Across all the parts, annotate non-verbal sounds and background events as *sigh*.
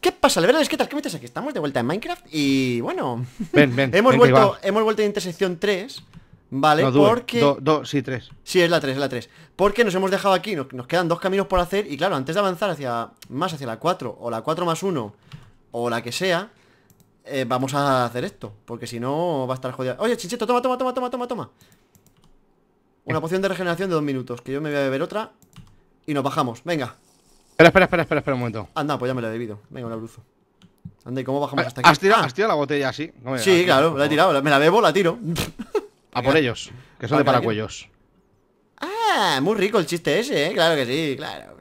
¿Qué pasa, Es ¿Qué tal? ¿Qué metes aquí? Estamos de vuelta en Minecraft y bueno. Ven, ven. *laughs* hemos, vuelto, hemos vuelto en intersección 3. Vale, porque. 2, sí, 3 Sí, es la 3, es la 3 Porque nos hemos dejado aquí, nos, quedan dos caminos por hacer. Y claro, antes de avanzar hacia más hacia la 4, o la 4 más 1, o la que sea, eh, vamos a hacer esto. Porque si no, va a estar jodido Oye, chincheto, toma, toma, toma, toma, toma, toma. Una poción de regeneración de dos minutos, que yo me voy a beber otra y nos bajamos. Venga. Espera, espera, espera, espera, espera un momento. Anda, pues ya me la he bebido. Venga, un abrazo. Anda, ¿y cómo bajamos eh, hasta aquí? Ah. ¿Has tirado, la botella así? sí, claro, la he tirado. Me la bebo, la tiro. a por ellos, que son de paracuellos. Ah, muy rico el chiste ese, ¿eh? Claro que sí, claro.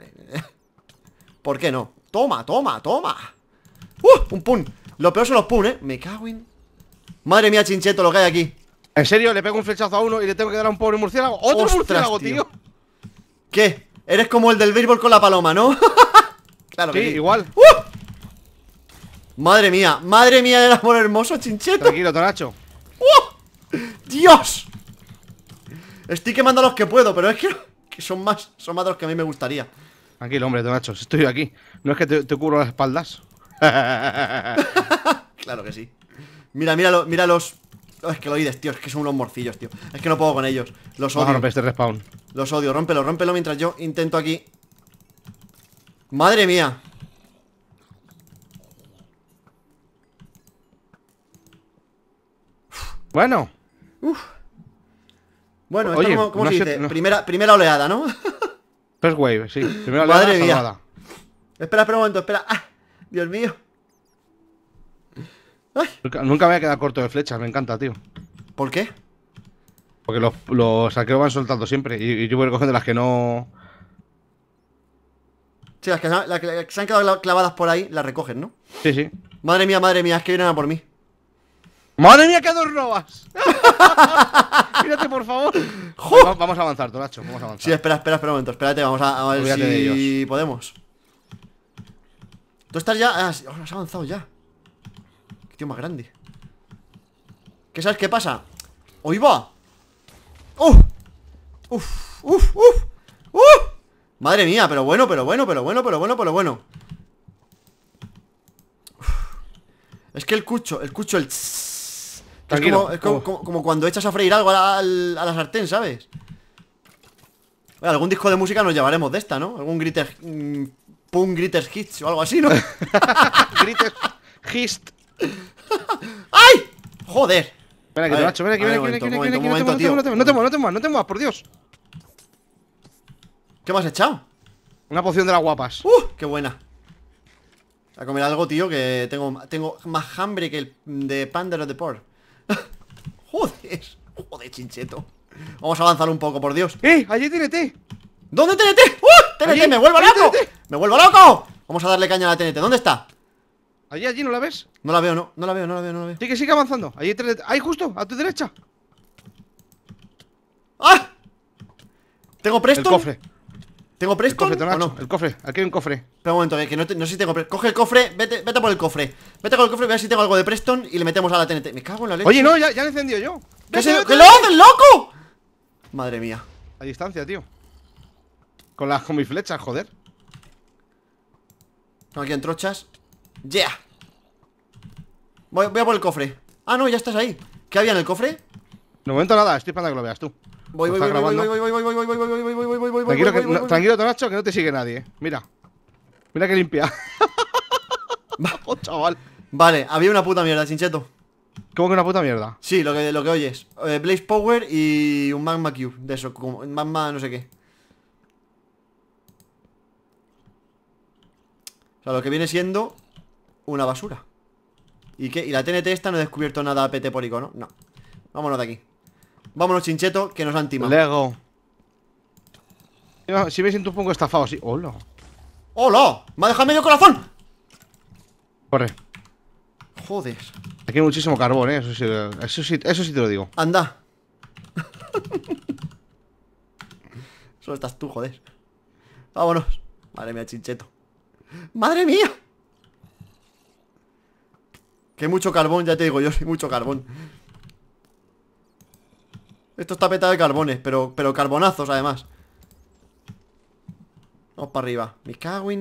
*laughs* ¿Por qué no? Toma, toma, toma. ¡Uh! Un pun. Lo peor son los pun, ¿eh? Me cago en... Madre mía, chincheto, lo que hay aquí. En serio, le pego un flechazo a uno y le tengo que dar a un pobre murciélago. ¡Otro murciélago, tío! ¿Qué? Eres como el del béisbol con la paloma, ¿no? *laughs* claro que sí. igual. ¡Uh! Madre mía, madre mía del amor hermoso, chincheto. Tranquilo, Tonacho. ¡Uh! ¡Dios! Estoy quemando los que puedo, pero es *laughs* que, son más son más de los que a mí me gustaría. Tranquilo, hombre, Tonacho, estoy aquí. No es que te, cubro las espaldas. *laughs* claro que sí. Mira, mira, mira los es que lo oides, tío, es que son unos morcillos, tío Es que no puedo con ellos, los odio Vamos este respawn Los odio, rómpelo, rómpelo mientras yo intento aquí Madre mía Bueno Bueno, ¿cómo se dice? Primera, primera oleada, ¿no? First wave, sí, primera *laughs* oleada Madre Espera, espera un momento, espera ¡Ah! Dios mío Nunca, me voy a quedar corto de flechas, me encanta, tío. ¿Por qué? Porque los, los van soltando siempre y, yo voy recogiendo las que no... Sí, las que, se han quedado clavadas por ahí, las recogen, ¿no? Sí, sí. Madre mía, madre mía, es que vienen a por mí. ¡Madre mía, que dos robas! *laughs* Mírate, por favor. vamos, a avanzar, Toracho, vamos a avanzar. Sí, espera, espera, espera un momento, espérate, vamos a, a ver ellos. si podemos. Tú estás ya... Ah, oh, has avanzado ya. Tío, más grande ¿Qué sabes qué pasa? ¡Hoy va! ¡Uf! ¡Uf! ¡Uf! ¡Uf! Madre mía, pero bueno, pero bueno, pero bueno, pero bueno, pero bueno Es que el cucho, el cucho, el... es, como, cuando echas a freír algo a la, sartén, ¿sabes? algún disco de música nos llevaremos de esta, ¿no? Algún Gritter... Mmm, punk Gritter Hits o algo así, ¿no? *laughs* *laughs* gritter Hits *laughs* ¡Ay! ¡Joder! Ven aquí, te macho, ven aquí, ven no te muevas, no te muevas, por Dios. ¿Qué me has echado? Una poción de las guapas. ¡Uh! ¡Qué buena! A comer algo, tío, que tengo, tengo más hambre que el de Panda de de por. *laughs* joder, joder, chincheto. Vamos a avanzar un poco, por Dios. ¡Eh! ¡Allí TNT! ¿Dónde TNT? ¡Uh! ¡TNT! ¡Me vuelvo loco! ¡Me vuelvo loco! Vamos a darle caña a la TNT. ¿Dónde está? Allí, allí, ¿no la ves? No la veo, no, no la veo, no la veo, no la veo. Sí, que sigue avanzando. Ahí, tres ahí justo, a tu derecha. ¡Ah! ¿Tengo Preston? El cofre. ¿Tengo presto? El no? El cofre, aquí hay un cofre. Espera un momento, eh, que no, sé si tengo Preston. Coge el cofre, vete, vete por el cofre. Vete con el cofre, voy a ver si tengo algo de Preston y le metemos a la TNT. Me cago en la leche. Oye, no, ya, ya lo he encendido yo. ¿Qué, lo loco? Madre mía. A distancia, tío. Con las con mis flechas, joder. No, aquí en trochas. Yeah voy, a por el cofre Ah, no, ya estás ahí ¿Qué había en el cofre? No momento nada, estoy para que lo veas tú Voy, voy, voy, voy, voy, voy, voy, voy, voy, voy, voy, Tranquilo, Tonacho, que no te sigue nadie Mira Mira que limpia Bajo, chaval Vale, había una puta mierda, chincheto ¿Cómo que una puta mierda? Sí, lo que, lo que oyes Blaze Power y un Magma Cube De eso, como Magma no sé qué O sea, lo que viene siendo una basura ¿Y qué? ¿Y la TNT esta no he descubierto nada petepórico PT por No Vámonos de aquí Vámonos, chincheto, que nos han timado Lego Si me siento un poco estafado, sí ¡Hola! ¡Hola! ¡Me ha dejado medio corazón! Corre Joder Aquí hay muchísimo carbón, eh Eso sí, eso eso sí te lo digo Anda *laughs* Solo estás tú, joder Vámonos Madre mía, chincheto ¡Madre mía! Que mucho carbón, ya te digo, yo soy mucho carbón Esto está petado de carbones, pero, pero carbonazos además Vamos para arriba Me cago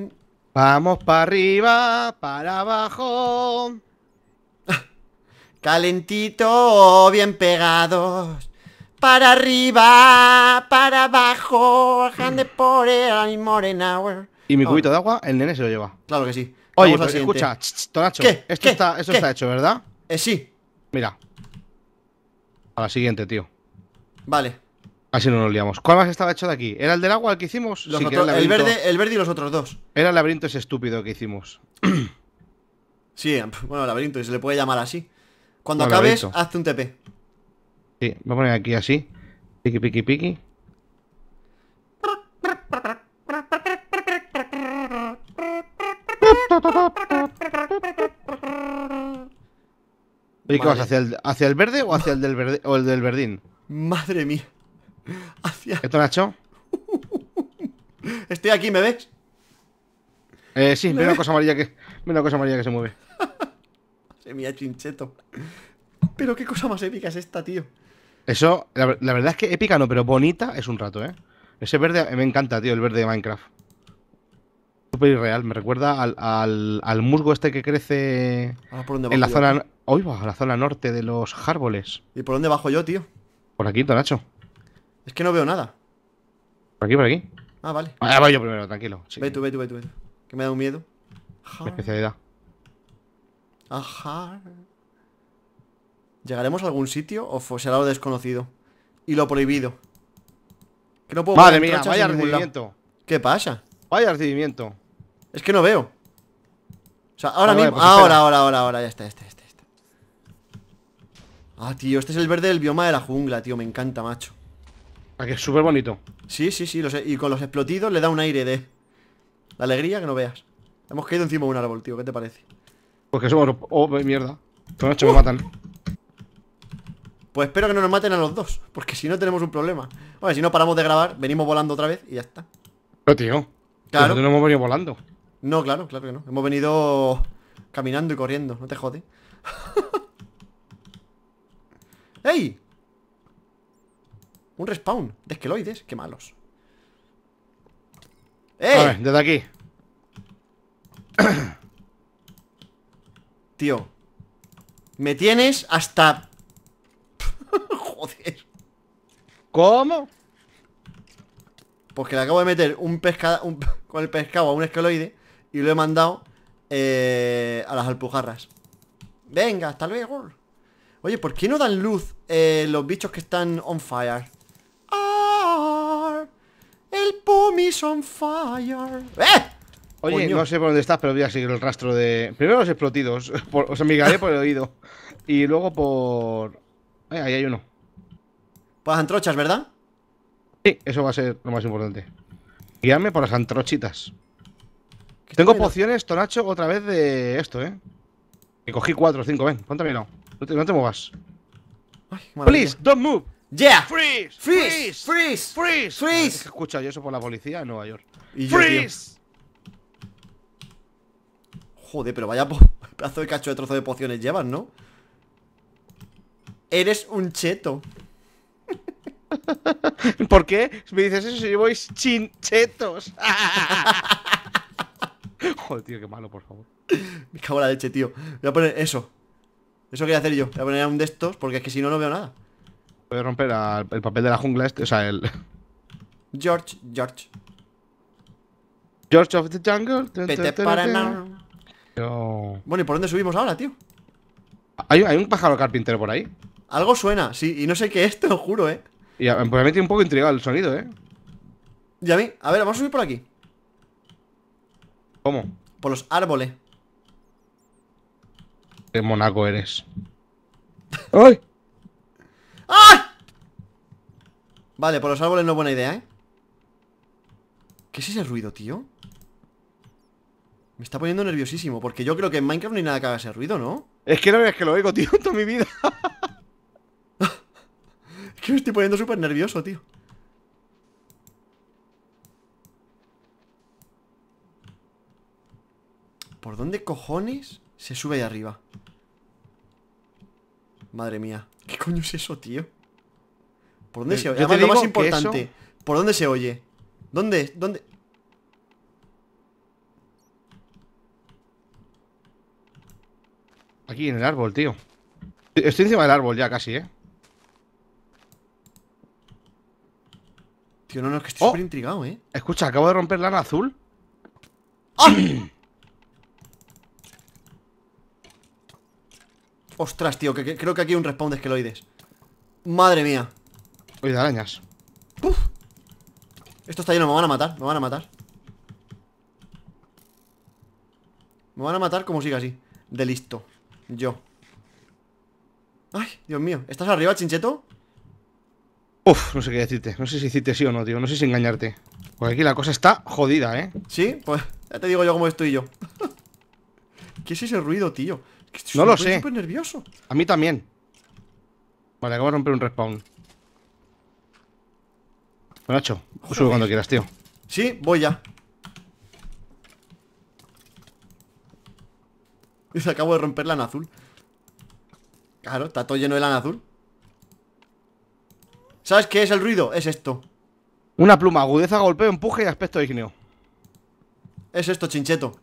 Vamos para arriba, para abajo *laughs* Calentito, bien pegados Para arriba, para abajo por el Y mi cubito de agua, el nene se lo lleva Claro que sí Oye, escucha, ch, Tonacho, esto, Está, está hecho, ¿verdad? Eh, sí. Mira. A la siguiente, tío. Vale. Así no nos liamos. ¿Cuál más estaba hecho de aquí? ¿Era el del agua el que hicimos? el, verde, el verde y los otros dos. Era el laberinto ese estúpido que hicimos. *clears throat* sí, em, bueno, laberinto, y se le puede llamar así. Cuando acabes, hazte un TP. Sí, voy a poner aquí así. piki piqui, piqui. ¿Y vas? ¿Hacia el, ¿Hacia el verde o hacia el del, verde, el del verdín? Madre mía. Hacia... ¿Esto, Nacho? *laughs* Estoy aquí, ¿me ves? Eh, sí, ve una cosa amarilla que. una cosa amarilla que se mueve. *laughs* se mía chincheto. Pero qué cosa más épica es esta, tío. Eso, la verdad es que épica no, pero bonita es un rato, ¿eh? Ese verde me encanta, tío, el verde de Minecraft súper irreal. Me recuerda al, al, musgo este que crece ah, ¿por dónde en la zona. Hoy va, la zona norte de los árboles. ¿Y por dónde bajo yo, tío? Por aquí, Tonacho. Es que no veo nada. Por aquí, por aquí. Ah, vale. Ahí voy yo primero, tranquilo. Ve tú, ve tú, ve tú, Que me da un miedo. Ajá. especialidad. Ajá. ¿Llegaremos a algún sitio o será lo desconocido? Y lo prohibido. Que no puedo Madre mía, vaya recibimiento. ¿Qué pasa? Vaya recibimiento. Es que no veo. O sea, ahora ah, mismo. Pues ahora, ahora, ahora, ahora, ya está, ya está, este. Ah, tío, este es el verde del bioma de la jungla, tío. Me encanta, macho. Ah, que es súper bonito. Sí, sí, sí. y con los explotidos le da un aire de. La alegría que no veas. Hemos caído encima de un árbol, tío. ¿Qué te parece? Pues que somos. Oh, mierda. Esta noche me uh. matan. Pues espero que no nos maten a los dos, porque si no tenemos un problema. Bueno, si no paramos de grabar, venimos volando otra vez y ya está. Pero tío, claro. no hemos venido volando. No, claro, claro que no. Hemos venido caminando y corriendo, no te jode. *laughs* ¡Ey! Un respawn de esqueloides, qué malos. ¡Ey! A desde aquí. *coughs* Tío. Me tienes hasta... *laughs* Joder. ¿Cómo? Porque pues le acabo de meter un pescado con el pescado a un esqueloide y lo he mandado eh, a las alpujarras Venga, hasta luego Oye, ¿por qué no dan luz eh, los bichos que están on fire? Ah, el pumis on fire ¡Eh! Oye, no sé por dónde estás, pero voy a seguir el rastro de... Primero los explotidos, *laughs* por... os amigaré por el oído Y luego por... Eh, ahí hay uno Por las antrochas, ¿verdad? Sí, eso va a ser lo más importante Guiarme por las antrochitas tengo pociones, Tonacho, otra vez de esto, ¿eh? Me cogí cuatro o cinco, ven, ponte No te, no te muevas. Ay, Please, don't move. Yeah. Freeze. Freeze. Freeze. Freeze. Freeze. He escuchado yo eso por la policía en Nueva York. Y freeze. Joder, pero vaya *laughs* pedazo de cacho de trozo de pociones llevas, ¿no? Eres un cheto. *laughs* ¿Por qué? Me dices eso si voy chinchetos. *laughs* Joder, tío, qué malo, por favor. *laughs* Me cago en la leche, tío. Voy a poner eso. Eso quería hacer yo. Voy a poner a un de estos porque es que si no, no veo nada. Voy a romper el papel de la jungla este, o sea, el... George, George. George of the Jungle. te para Bueno, ¿y por dónde subimos ahora, tío? ¿Hay, un pájaro carpintero por ahí? Algo suena, sí, y no sé qué es, te lo juro, eh. Y a, pues me un poco intrigado el sonido, eh. Ya mí... A ver, vamos a subir por aquí. ¿Cómo? Por los árboles. Qué monaco eres. ¡Ay! ¡Ay! ¡Ah! Vale, por los árboles no es buena idea, ¿eh? ¿Qué es ese ruido, tío? Me está poniendo nerviosísimo, porque yo creo que en Minecraft no hay nada que haga ese ruido, ¿no? Es que no es que lo oigo, tío, *laughs* toda mi vida. *laughs* es que me estoy poniendo súper nervioso, tío. ¿Por dónde cojones se sube ahí arriba? Madre mía. ¿Qué coño es eso, tío? ¿Por dónde eh, se oye? Además, lo más importante. ¿Por dónde se oye? ¿Dónde? ¿Dónde? Aquí, en el árbol, tío. Estoy encima del árbol ya casi, ¿eh? Tío, no, no, es que estoy ¡Oh! súper intrigado, ¿eh? Escucha, acabo de romper la azul. ¡Ah! *clears throat* Ostras, tío, que, creo que aquí hay un respawn de esqueloides Madre mía Uy, de arañas Esto está lleno, me van a matar, me van a matar Me van a matar como siga así De listo Yo Ay, Dios mío ¿Estás arriba, chincheto? Uf, no sé qué decirte No sé si decirte sí o no, tío No sé si engañarte Porque aquí la cosa está jodida, ¿eh? Sí, pues ya te digo yo cómo estoy yo *laughs* ¿Qué es ese ruido, tío? no lo sé. Estoy nervioso. A mí también. Vale, acabo de romper un respawn. Nacho, sube cuando quieras, tío. Sí, voy ya. Y *laughs* se acabo de romper lana azul. Claro, está todo lleno de lana azul. ¿Sabes qué es el ruido? Es esto. Una pluma, agudeza, golpeo, empuje y aspecto ígneo. Es esto, chincheto.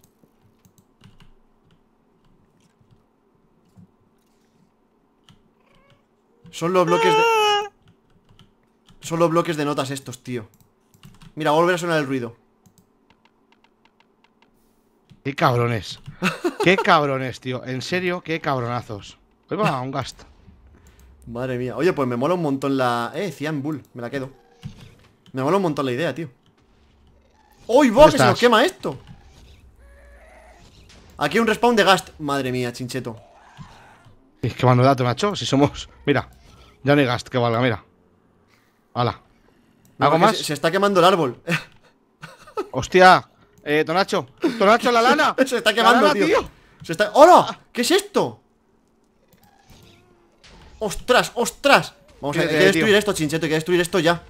Son los bloques de... Son los bloques de notas estos, tío Mira, a volver a sonar el ruido Qué cabrones Qué cabrones, tío En serio, qué cabronazos pues un gast Madre mía Oye, pues me mola un montón la... Eh, Cian Bull Me la quedo Me mola un montón la idea, tío ¡Uy, vos Que se nos quema esto Aquí un respawn de gast Madre mía, chincheto Es que dato macho Si somos... Mira ya no gast que valga, mira. Hala. ¿Algo más? Se, está quemando el árbol. *laughs* Hostia. Eh, Tonacho. Tonacho, la lana. *laughs* se está quemando, tío. Se está... ¡Hola! ¿Qué es esto? ¡Ostras! ¡Ostras! Vamos a destruir esto, chinchete. hay que destruir esto ya.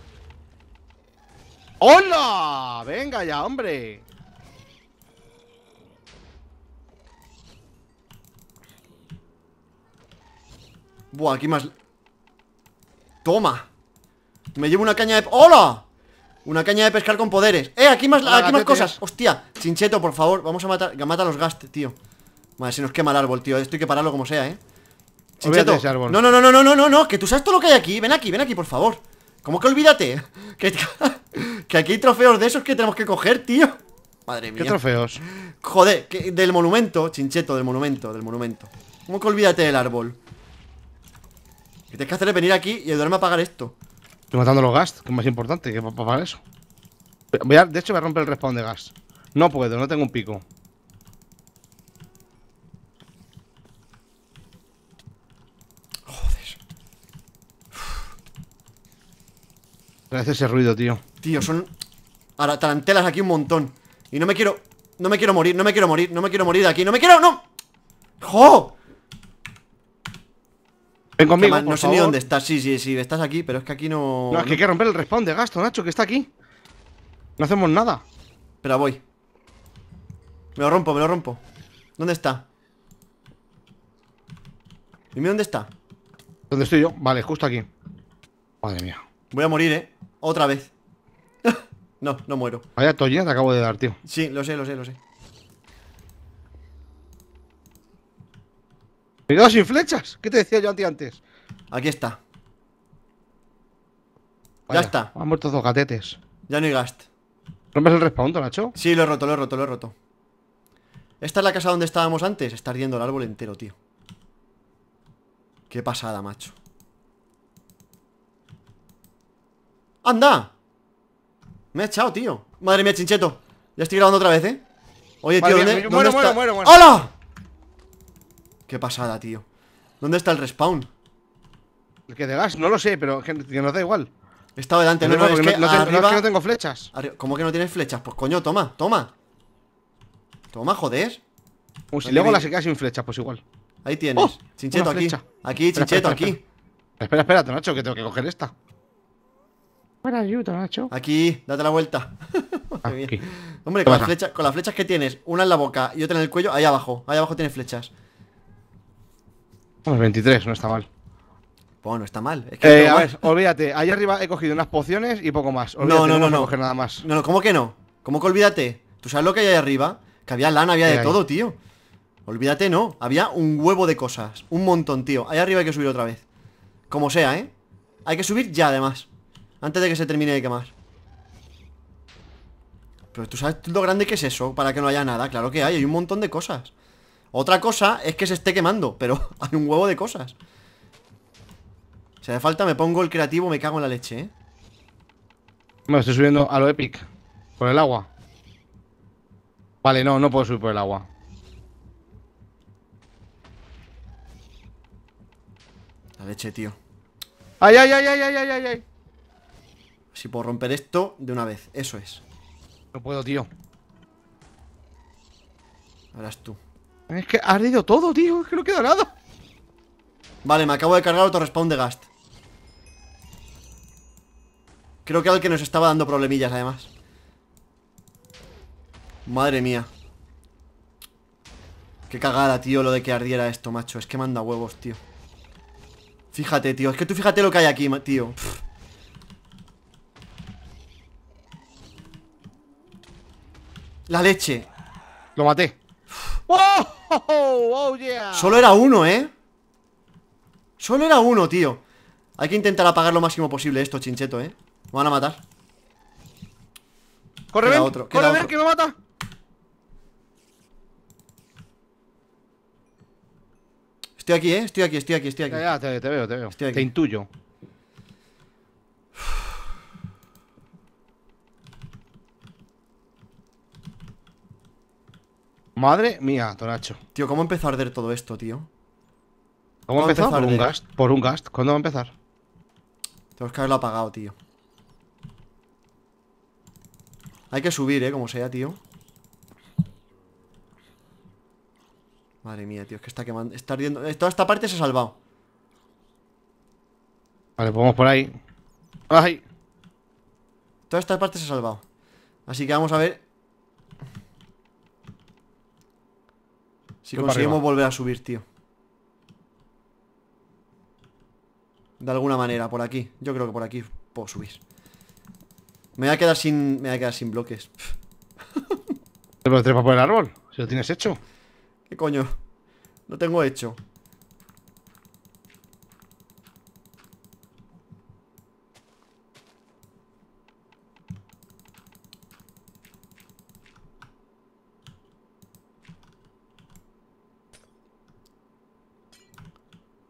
¡Hola! Venga ya, hombre. Buah, aquí más. Toma Me llevo una caña de... ¡Hola! Una caña de pescar con poderes ¡Eh! Aquí más, más cosas Hostia Chincheto, por favor Vamos a matar Mata a los gast, tío Madre, se nos quema el árbol, tío Esto hay que pararlo como sea, ¿eh? Chincheto No, no, no, no, no, no, no, no Que tú sabes todo lo que hay aquí Ven aquí, ven aquí, por favor ¿Cómo que olvídate? *laughs* *laughs* Que, aquí hay trofeos de esos que tenemos que coger, tío Madre mía ¿Qué trofeos? Joder, del monumento Chincheto, del monumento, del monumento ¿Cómo que olvídate del árbol? que tienes que hacer es venir aquí y ayudarme a pagar esto. Estoy matando los gas, que es más importante que para pagar eso. Voy de hecho, voy a romper el respawn de gas. No puedo, no tengo un pico. Joder. ¿Qué Gracias *sighs* ese ruido, tío. Tío, son tarantelas aquí un montón. Y no me quiero. No me quiero morir, no me quiero morir, no me quiero morir de aquí. ¡No me quiero! ¡No! ¡Jo! Ven conmigo. no sé ni dónde estás. Sí, sí, sí, estás aquí, pero es que aquí no. No, es que hay que romper el respawn de gasto, Nacho, que está aquí. No hacemos nada. pero voy. Me lo rompo, me lo rompo. ¿Dónde está? Dime dónde está. ¿Dónde estoy yo? Vale, justo aquí. Madre mía. Voy a morir, eh. Otra vez. *laughs* no, no muero. Vaya ya te acabo de dar, tío. Sí, lo sé, lo sé, lo sé. Cuidado sin flechas. ¿Qué te decía yo antes? Aquí está. ya está. Han muerto dos gatetes. Ya no hay gast. ¿Rompes el respawn, Nacho? Sí, lo he roto, lo he roto, lo he roto. Esta es la casa donde estábamos antes. Está ardiendo el árbol entero, tío. Qué pasada, macho. ¡Anda! Me ha echado, tío. Madre mía, chincheto. Ya estoy grabando otra vez, ¿eh? Oye, tío, ¿dónde, muero, muero, Muero, ¡Hola! Qué pasada, tío. ¿Dónde está el respawn? El que de gas, no lo sé, pero que, no nos da igual. estado delante, no, no, es que no, es que no tengo flechas. ¿Cómo que no tienes flechas? Pues coño, toma, toma. Toma, joder. si luego la se queda sin flechas, pues igual. Ahí tienes. Oh, chincheto aquí. Aquí, chincheto, aquí. Espera, espera, Tonacho, Nacho, que tengo que coger esta. Para, ayuda, Nacho. Aquí, date la vuelta. *laughs* Hombre, con las, flechas, con las flechas que tienes, una en la boca y otra en el cuello, ahí abajo. Ahí abajo tienes flechas. 23, no está mal. Bueno, no está mal. Eh, a ver, olvídate, ahí arriba he cogido unas pociones y poco más. Olvídate, no, no, no, no. nada más. No, no, ¿cómo que no? ¿Cómo que olvídate? ¿Tú sabes lo que hay ahí arriba? Que había lana, había de todo, tío. Olvídate, no. Había un huevo de cosas. Un montón, tío. Ahí arriba hay que subir otra vez. Como sea, ¿eh? Hay que subir ya, además. Antes de que se termine de quemar. Pero tú sabes lo grande que es eso, para que no haya nada. Claro que hay, hay un montón de cosas. Otra cosa es que se esté quemando Pero *laughs* hay un huevo de cosas Si hace falta me pongo el creativo Me cago en la leche, eh Me estoy subiendo a lo epic Por el agua Vale, no, no puedo subir por el agua La leche, tío ¡Ay, ay, ay, ay, ay, ay, ay! Si puedo romper esto de una vez, eso es No puedo, tío Ahora es tú es que ha ardido todo, tío. Es que no queda nada. Vale, me acabo de cargar otro respawn de Gast. Creo que era que nos estaba dando problemillas, además. Madre mía. Qué cagada, tío, lo de que ardiera esto, macho. Es que manda huevos, tío. Fíjate, tío. Es que tú fíjate lo que hay aquí, tío. La leche. Lo maté. ¡Oh! Oh, oh Solo era uno, ¿eh? Solo era uno, tío Hay que intentar apagar lo máximo posible esto, chincheto, ¿eh? Me van a matar Corre, ven, otro, corre, ven, que me mata Estoy aquí, ¿eh? Estoy aquí, estoy aquí, estoy aquí Ya, te, veo, te veo Te intuyo Madre mía, Tonacho. Tío, ¿cómo empezó a arder todo esto, tío? ¿Cómo, empezó? por, un gas, por un gas. ¿Cuándo va a empezar? Tenemos que haberlo apagado, tío. Hay que subir, eh, como sea, tío. Madre mía, tío, es que está quemando. Está ardiendo. Eh, toda esta parte se ha salvado. Vale, pues vamos por ahí. ¡Ay! Toda esta parte se ha salvado. Así que vamos a ver Si conseguimos volver a subir, tío. De alguna manera, por aquí. Yo creo que por aquí puedo subir. Me voy a quedar sin. Me voy a quedar sin bloques. *laughs* ¿Te lo para por el árbol? Si lo tienes hecho. ¿Qué coño? Lo tengo hecho.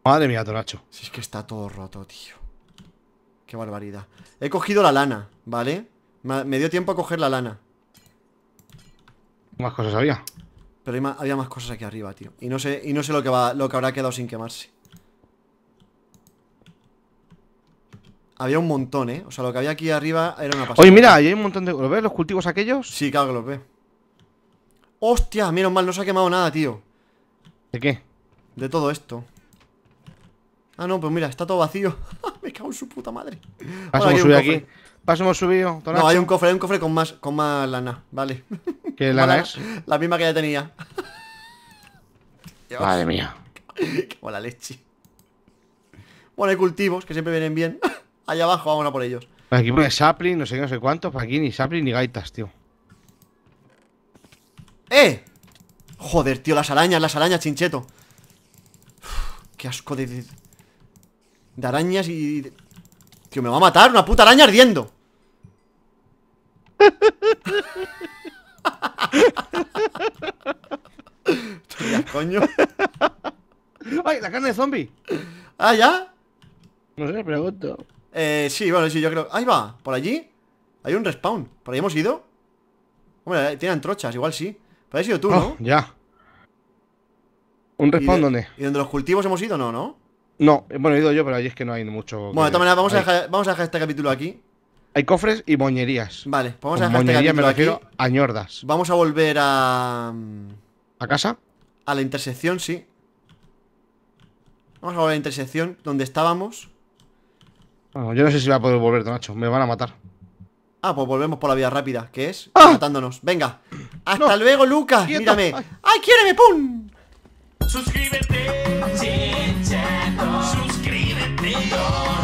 Madre mía, Toracho. Si es que está todo roto, tío. Qué barbaridad. He cogido la lana, ¿vale? Me dio tiempo a coger la lana. Más cosas había. Pero había más cosas aquí arriba, tío. Y no sé, y no sé lo, que va, lo que habrá quedado sin quemarse. Había un montón, ¿eh? O sea, lo que había aquí arriba era una pasada. Oye, mira, hay un montón de... ¿Lo ves? ¿Los cultivos aquellos? Sí, claro que los ve ¡Hostia! Menos mal, no se ha quemado nada, tío. ¿De qué? De todo esto. Ah, no, pues mira, está todo vacío. *laughs* me cago en su puta madre. Pasamos subir aquí. Pasamos subido. No, hay un cofre, hay un cofre con más, con más lana, vale. ¿Qué lana es? La misma que ya tenía. *laughs* Madre mía. *laughs* ¡Qué la leche. Bueno, hay cultivos que siempre vienen bien. Allá abajo, vamos por ellos. Aquí pone sapling, no sé qué, no sé cuántos. Aquí ni sapling ni gaitas, tío. ¡Eh! Joder, tío, las arañas, las arañas, chincheto. qué asco de... De arañas y... Tío, me va a matar una puta araña ardiendo coño ¡Ay, la carne de zombie! ¿Ah, ya? No sé, pregunto Eh, sí, bueno, sí, yo creo... Ahí va, por allí Hay un respawn ¿Por ahí hemos ido? Hombre, eh, tienen trochas, igual sí Pero has sido tú, oh, ¿no? ya ¿Un respawn ¿Y dónde? ¿Y donde los cultivos hemos ido? No, ¿no? No, eh, bueno, he ido yo, pero ahí es que no hay mucho. Bueno, de todas maneras, vamos, a dejar, vamos a dejar este capítulo aquí. Hay cofres y moñerías. Vale, vamos a dejar este capítulo me a Vamos a volver a. ¿A casa? A la intersección, sí. Vamos a volver a la intersección donde estábamos. Bueno, yo no sé si va a poder volver, Nacho. Me van a matar. Ah, pues volvemos por la vía rápida, que es ¡Ah! matándonos. Venga. Hasta luego, Lucas. Mírame. ¡Ay, quiéreme! ¡Pum! Suscríbete. Oh.